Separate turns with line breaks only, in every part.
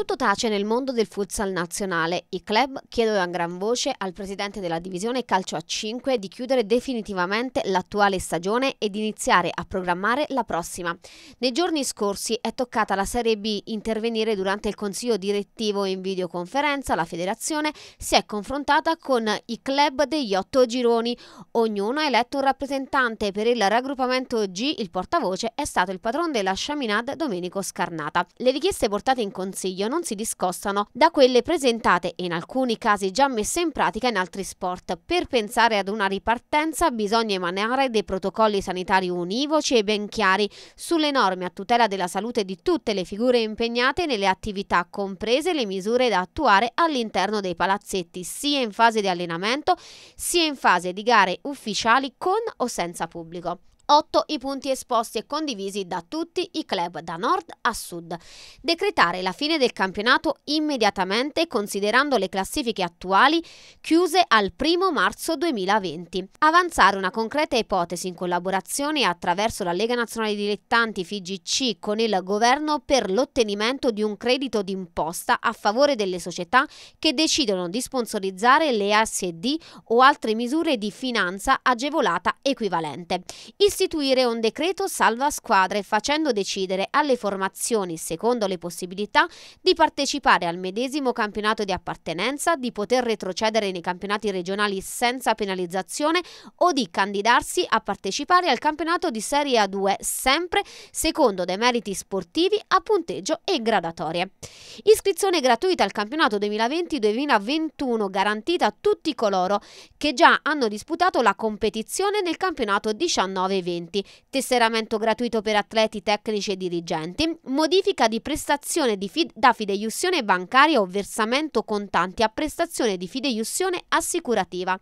Tutto tace nel mondo del futsal nazionale. I club chiedono a gran voce al presidente della divisione calcio a 5 di chiudere definitivamente l'attuale stagione ed iniziare a programmare la prossima. Nei giorni scorsi è toccata alla Serie B intervenire durante il consiglio direttivo in videoconferenza. La federazione si è confrontata con i club degli otto gironi. Ognuno ha eletto un rappresentante. Per il raggruppamento G il portavoce è stato il padrone della Chaminade Domenico Scarnata. Le richieste portate in consiglio non si discostano da quelle presentate e in alcuni casi già messe in pratica in altri sport. Per pensare ad una ripartenza bisogna emanare dei protocolli sanitari univoci e ben chiari sulle norme a tutela della salute di tutte le figure impegnate nelle attività, comprese le misure da attuare all'interno dei palazzetti, sia in fase di allenamento sia in fase di gare ufficiali con o senza pubblico. 8 i punti esposti e condivisi da tutti i club da nord a sud. Decretare la fine del campionato immediatamente considerando le classifiche attuali chiuse al 1 marzo 2020. Avanzare una concreta ipotesi in collaborazione attraverso la Lega Nazionale Dilettanti FIGC con il governo per l'ottenimento di un credito d'imposta a favore delle società che decidono di sponsorizzare le ASD o altre misure di finanza agevolata equivalente. Il costituire un decreto salva squadre facendo decidere alle formazioni, secondo le possibilità, di partecipare al medesimo campionato di appartenenza, di poter retrocedere nei campionati regionali senza penalizzazione o di candidarsi a partecipare al campionato di Serie A2 sempre secondo dei meriti sportivi a punteggio e gradatorie. Iscrizione gratuita al campionato 2020-2021 garantita a tutti coloro che già hanno disputato la competizione nel campionato 19-20. 2020, tesseramento gratuito per atleti, tecnici e dirigenti, modifica di prestazione di fid da fideiussione bancaria o versamento contanti a prestazione di fideiussione assicurativa.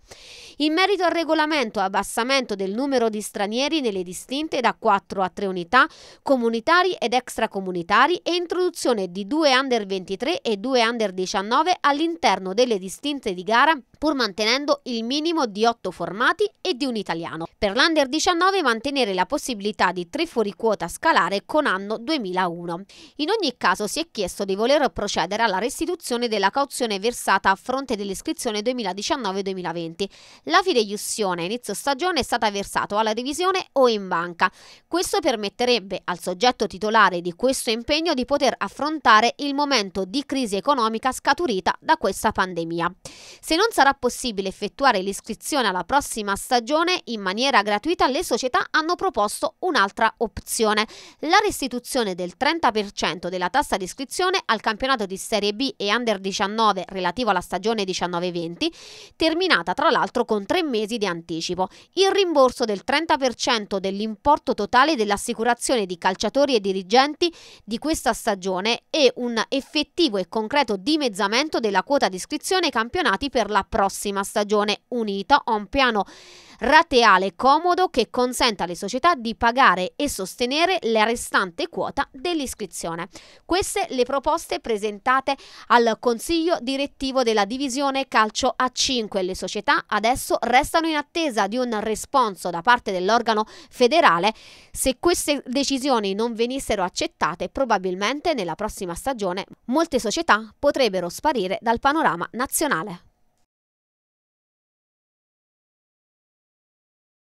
In merito al regolamento abbassamento del numero di stranieri nelle distinte da 4 a 3 unità, comunitari ed extracomunitari e introduzione di due under 23 e due under 19 all'interno delle distinte di gara pur mantenendo il minimo di 8 formati e di un italiano. Per l'under 19 mantiene mantenere la possibilità di tre fuori quota scalare con anno 2001. In ogni caso si è chiesto di voler procedere alla restituzione della cauzione versata a fronte dell'iscrizione 2019-2020. La fideiussione a inizio stagione è stata versata alla divisione o in banca. Questo permetterebbe al soggetto titolare di questo impegno di poter affrontare il momento di crisi economica scaturita da questa pandemia. Se non sarà possibile effettuare l'iscrizione alla prossima stagione in maniera gratuita, le società Giunta hanno proposto un'altra opzione, la restituzione del 30% della tassa di iscrizione al campionato di Serie B e Under 19 relativo alla stagione 19-20, terminata tra l'altro con tre mesi di anticipo, il rimborso del 30% dell'importo totale dell'assicurazione di calciatori e dirigenti di questa stagione e un effettivo e concreto dimezzamento della quota di iscrizione ai campionati per la prossima stagione, unita a un piano rateale comodo che consenta alle società di pagare e sostenere la restante quota dell'iscrizione. Queste le proposte presentate al Consiglio direttivo della divisione calcio A5. Le società adesso restano in attesa di un responso da parte dell'organo federale. Se queste decisioni non venissero accettate, probabilmente nella prossima stagione molte società potrebbero sparire dal panorama nazionale.